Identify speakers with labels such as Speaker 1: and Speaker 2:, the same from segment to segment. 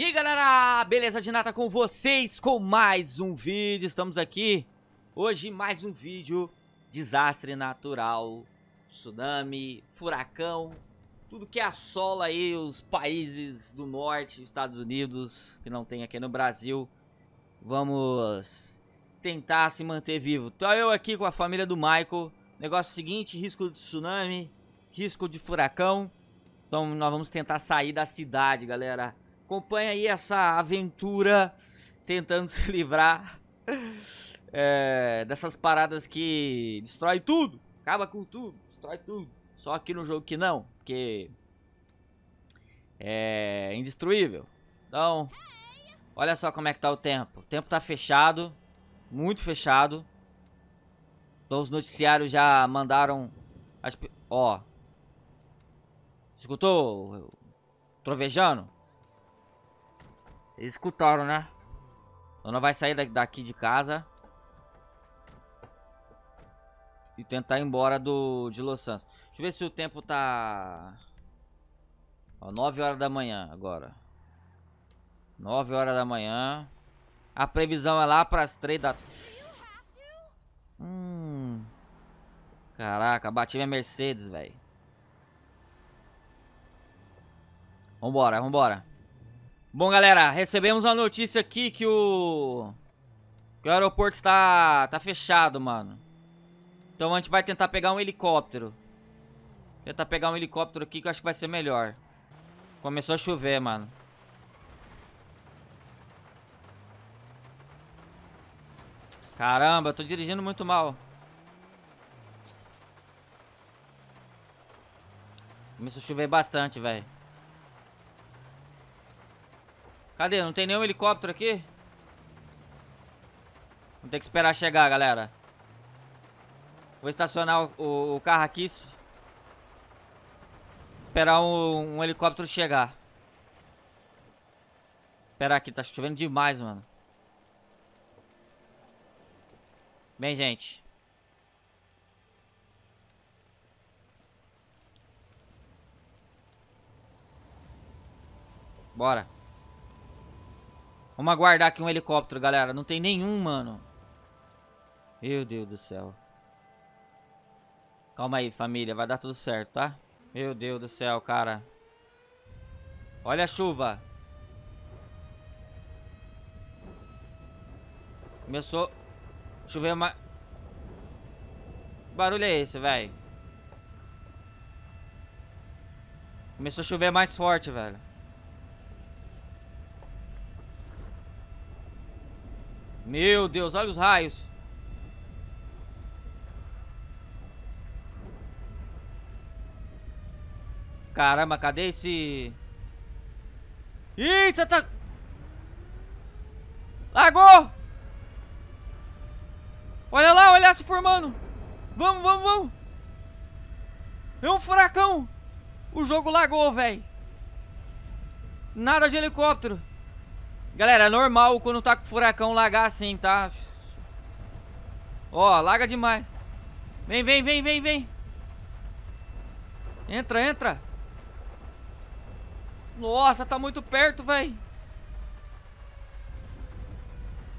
Speaker 1: E aí galera, beleza de nada com vocês com mais um vídeo, estamos aqui hoje mais um vídeo Desastre natural, tsunami, furacão, tudo que assola aí os países do norte, Estados Unidos, que não tem aqui no Brasil Vamos tentar se manter vivo, tô eu aqui com a família do Michael Negócio seguinte, risco de tsunami, risco de furacão então nós vamos tentar sair da cidade, galera. Acompanha aí essa aventura tentando se livrar é, dessas paradas que destrói tudo, acaba com tudo, destrói tudo. Só aqui no jogo que não, porque é indestruível. Então, olha só como é que tá o tempo. O tempo tá fechado, muito fechado. Então os noticiários já mandaram as ó. Escutou? Trovejando? Eles escutaram, né? Então não vai sair daqui de casa. E tentar ir embora do, de Los Santos. Deixa eu ver se o tempo tá... Ó, 9 horas da manhã agora. 9 horas da manhã. A previsão é lá pras 3 da... Hum... Caraca, bati minha Mercedes, velho. Vambora, vambora. Bom, galera, recebemos uma notícia aqui que o... Que o aeroporto está... Tá fechado, mano. Então a gente vai tentar pegar um helicóptero. Tentar pegar um helicóptero aqui que eu acho que vai ser melhor. Começou a chover, mano. Caramba, eu tô dirigindo muito mal. Começou a chover bastante, velho. Cadê? Não tem nenhum helicóptero aqui? Vou ter que esperar chegar, galera. Vou estacionar o, o carro aqui. Esperar um, um helicóptero chegar. Esperar aqui, tá chovendo demais, mano. Bem, gente. Bora. Vamos aguardar aqui um helicóptero, galera. Não tem nenhum, mano. Meu Deus do céu. Calma aí, família. Vai dar tudo certo, tá? Meu Deus do céu, cara. Olha a chuva. Começou a chover mais... Que barulho é esse, velho? Começou a chover mais forte, velho. Meu Deus, olha os raios. Caramba, cadê esse... Eita, tá... Lagou? Olha lá, olha lá se formando. Vamos, vamos, vamos. É um furacão. O jogo lagou, velho. Nada de helicóptero. Galera, é normal quando tá com furacão lagar assim, tá? Ó, laga demais. Vem, vem, vem, vem, vem. Entra, entra. Nossa, tá muito perto, velho.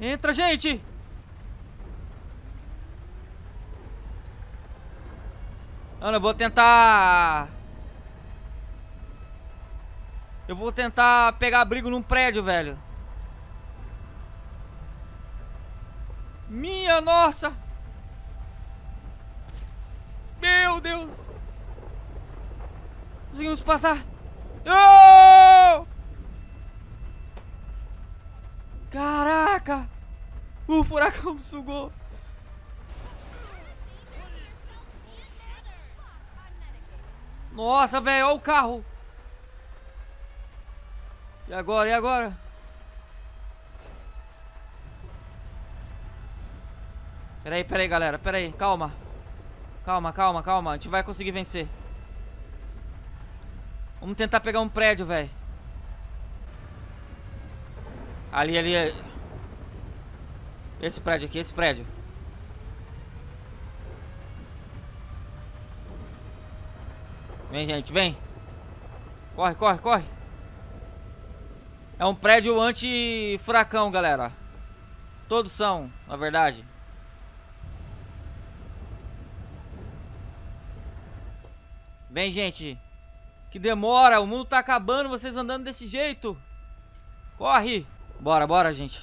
Speaker 1: Entra, gente. Mano, eu vou tentar... Eu vou tentar pegar abrigo num prédio, velho. Minha nossa! Meu Deus! Conseguimos passar! Oh! Caraca! O furacão me sugou! Nossa, velho, olha o carro! E agora, e agora? Peraí, peraí, galera. Peraí, calma. Calma, calma, calma. A gente vai conseguir vencer. Vamos tentar pegar um prédio, velho. Ali, ali. É. Esse prédio aqui, esse prédio. Vem, gente, vem. Corre, corre, corre. É um prédio anti-furacão, galera. Todos são, na verdade. Vem, gente. Que demora, o mundo tá acabando, vocês andando desse jeito. Corre. Bora, bora, gente.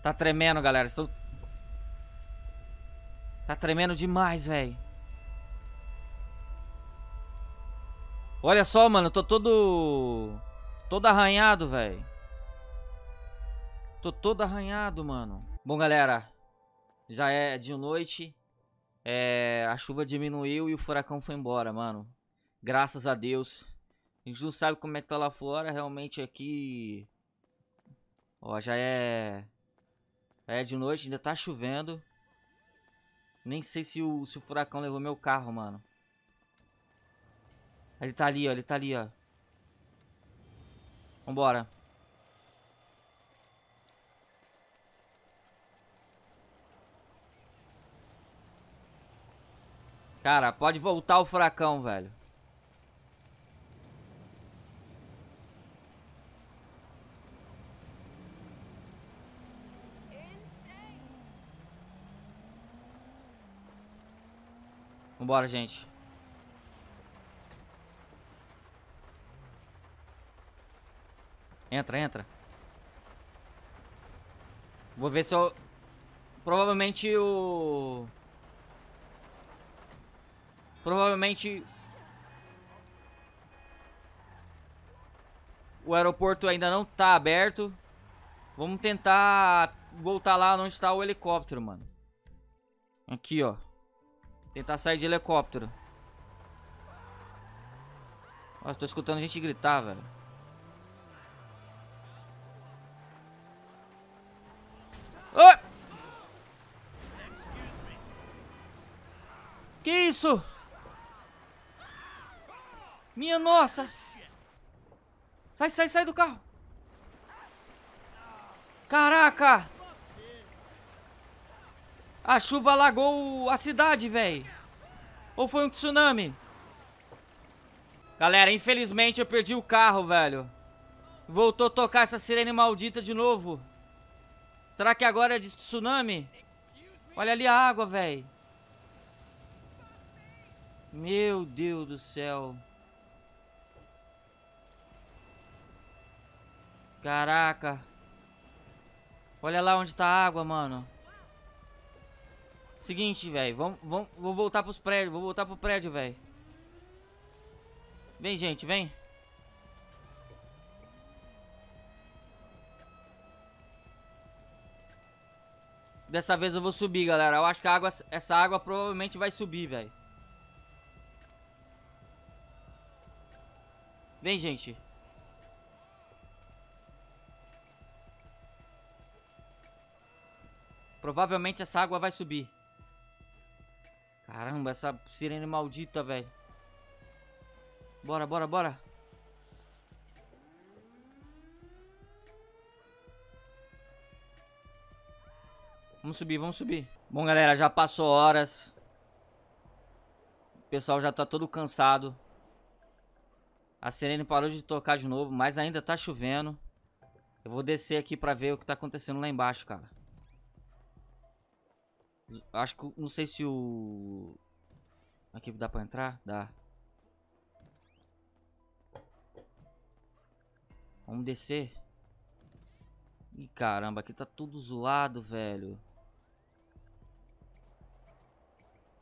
Speaker 1: Tá tremendo, galera. Estou... Tá tremendo demais, velho. Olha só, mano. tô todo... Todo arranhado, velho. Tô todo arranhado, mano. Bom, galera. Já é de noite. É, a chuva diminuiu e o furacão foi embora, mano. Graças a Deus. A gente não sabe como é que tá lá fora, realmente aqui... Ó, já é... Já é de noite, ainda tá chovendo. Nem sei se o, se o furacão levou meu carro, mano. Ele tá ali, ó, ele tá ali, ó. Vambora. Cara, pode voltar o furacão, velho. Vambora, gente. Entra, entra. Vou ver se eu... Provavelmente o... Provavelmente o aeroporto ainda não tá aberto. Vamos tentar voltar lá onde está o helicóptero, mano. Aqui, ó. Tentar sair de helicóptero. Nossa, tô escutando gente gritar, velho. Que isso? Minha nossa! Sai, sai, sai do carro! Caraca! A chuva alagou a cidade, velho. Ou foi um tsunami? Galera, infelizmente eu perdi o carro, velho. Voltou a tocar essa sirene maldita de novo. Será que agora é de tsunami? Olha ali a água, velho. Meu Deus do céu. Caraca. Olha lá onde tá a água, mano. Seguinte, velho. Vamos, vamos, vou voltar pros prédios. Vou voltar pro prédio, velho. Vem, gente, vem. Dessa vez eu vou subir, galera. Eu acho que a água, essa água provavelmente vai subir, velho. Vem, gente. Provavelmente essa água vai subir. Caramba, essa sirene maldita, velho. Bora, bora, bora. Vamos subir, vamos subir. Bom, galera, já passou horas. O pessoal já tá todo cansado. A sirene parou de tocar de novo, mas ainda tá chovendo. Eu vou descer aqui pra ver o que tá acontecendo lá embaixo, cara. Acho que. Não sei se o. Aqui dá pra entrar? Dá. Vamos descer. Ih, caramba, aqui tá tudo zoado, velho.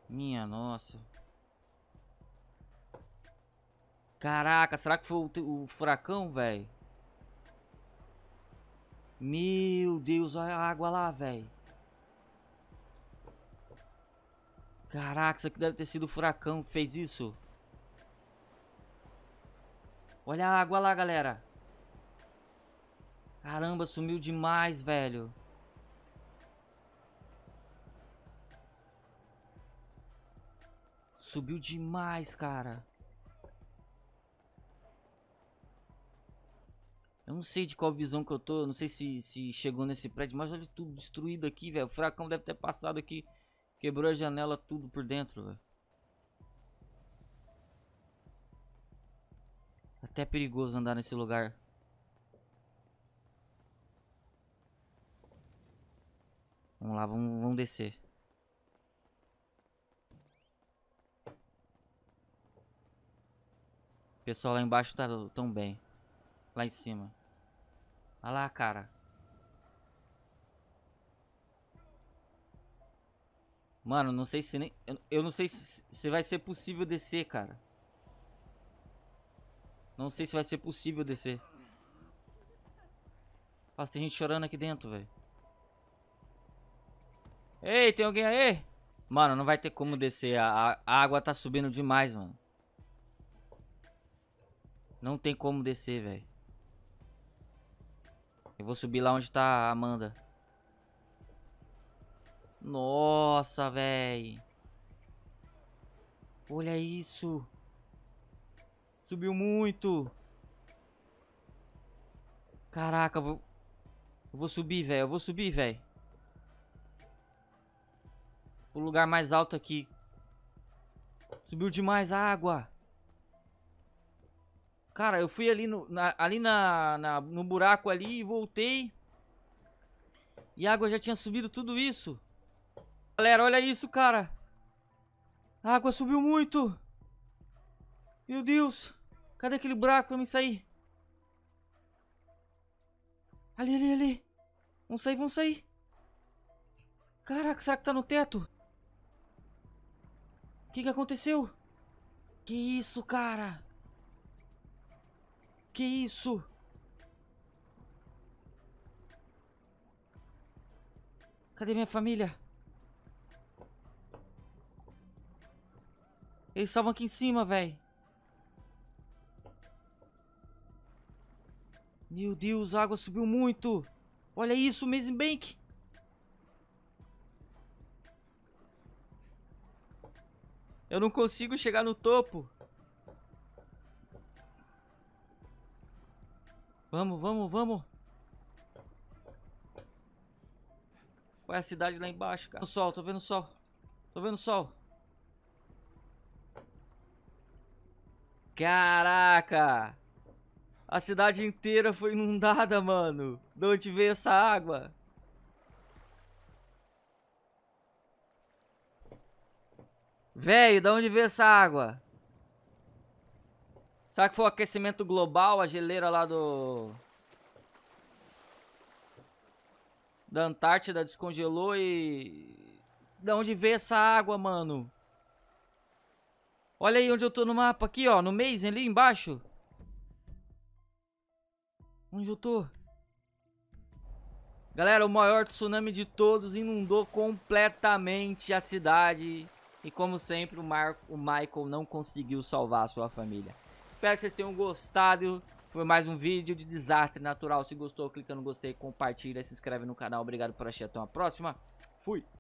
Speaker 1: Minha nossa. Caraca, será que foi o, o furacão, velho? Meu Deus, olha a água lá, velho. Caraca, isso aqui deve ter sido o furacão que fez isso. Olha a água lá, galera. Caramba, sumiu demais, velho. Subiu demais, cara. Eu não sei de qual visão que eu tô. Não sei se, se chegou nesse prédio. Mas olha tudo destruído aqui, velho. O furacão deve ter passado aqui. Quebrou a janela tudo por dentro, velho. Até é perigoso andar nesse lugar. Vamos lá, vamos, vamos descer. O pessoal lá embaixo tá tão bem. Lá em cima. Olha lá, cara. Mano, não sei se nem... Eu, não sei se, se vai ser possível descer, cara. Não sei se vai ser possível descer. Nossa, tem gente chorando aqui dentro, velho. Ei, tem alguém aí? Mano, não vai ter como descer. A, a, água tá subindo demais, mano. Não tem como descer, velho. Eu vou subir lá onde tá a Amanda. Nossa, velho. Olha isso. Subiu muito. Caraca, eu vou... Eu vou subir, velho. Eu vou subir, velho. O lugar mais alto aqui. Subiu demais a água. Cara, eu fui ali no, na, ali na, na, no buraco ali e voltei. E a água já tinha subido tudo isso. Galera, olha isso, cara. A água subiu muito. Meu Deus. Cadê aquele buraco pra mim sair? Ali, ali, ali. Vamos sair, vamos sair. Caraca, será que tá no teto? O que que aconteceu? Que isso, cara? Que isso? Cadê minha família? Eles estavam aqui em cima, velho. Meu Deus, a água subiu muito. Olha isso, Amazing Bank. Eu não consigo chegar no topo. Vamos, vamos, vamos. Olha é a cidade lá embaixo, cara. O sol, tô vendo o sol. Tô vendo o sol. Caraca! A cidade inteira foi inundada, mano. De onde veio essa água? Velho, de onde veio essa água? Será que foi o aquecimento global, a geleira lá do... Da Antártida descongelou e... de onde veio essa água, mano? Olha aí onde eu tô no mapa, aqui, ó, no Maze, ali embaixo. Onde eu tô? Galera, o maior tsunami de todos inundou completamente a cidade. E como sempre, o, Mar o Michael não conseguiu salvar a sua família. Espero que vocês tenham gostado. Foi mais um vídeo de desastre natural. Se gostou, clica no gostei, compartilha, se inscreve no canal. Obrigado por assistir. Até uma próxima. Fui!